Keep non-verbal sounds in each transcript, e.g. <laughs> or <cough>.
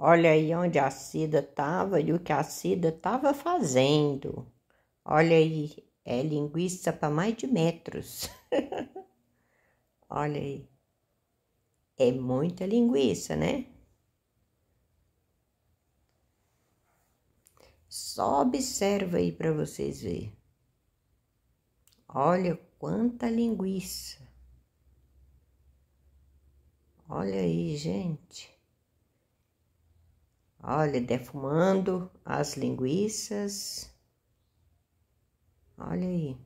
Olha aí onde a Cida estava e o que a Cida estava fazendo. Olha aí, é linguiça para mais de metros. <laughs> Olha aí. É muita linguiça, né? Só observa aí para vocês verem. Olha quanta linguiça. Olha aí, gente. Olha, defumando as linguiças. Olha aí.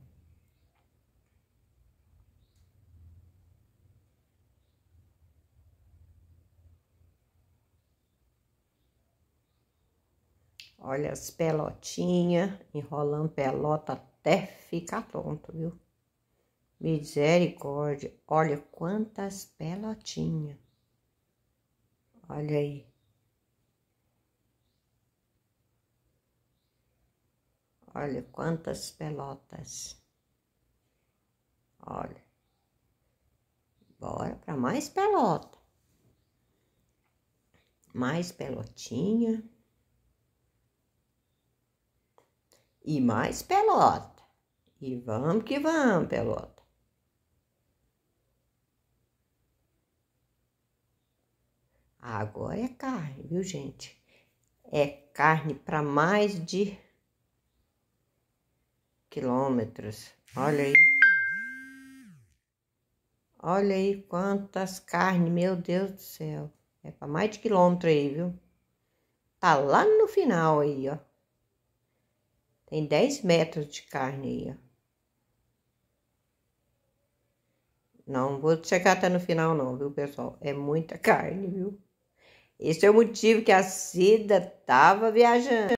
Olha as pelotinhas, enrolando pelota até ficar pronto, viu? Misericórdia, olha quantas pelotinhas. Olha aí. Olha quantas pelotas. Olha. Bora para mais pelota. Mais pelotinha. E mais pelota. E vamos que vamos, pelota. Agora é carne, viu, gente? É carne para mais de quilômetros. Olha aí. Olha aí quantas carnes, meu Deus do céu. É para mais de quilômetro aí, viu? Tá lá no final aí, ó. Tem 10 metros de carne aí, ó. Não vou chegar até no final não, viu, pessoal? É muita <laughs> carne, viu? Esse é o motivo que a Cida tava viajando.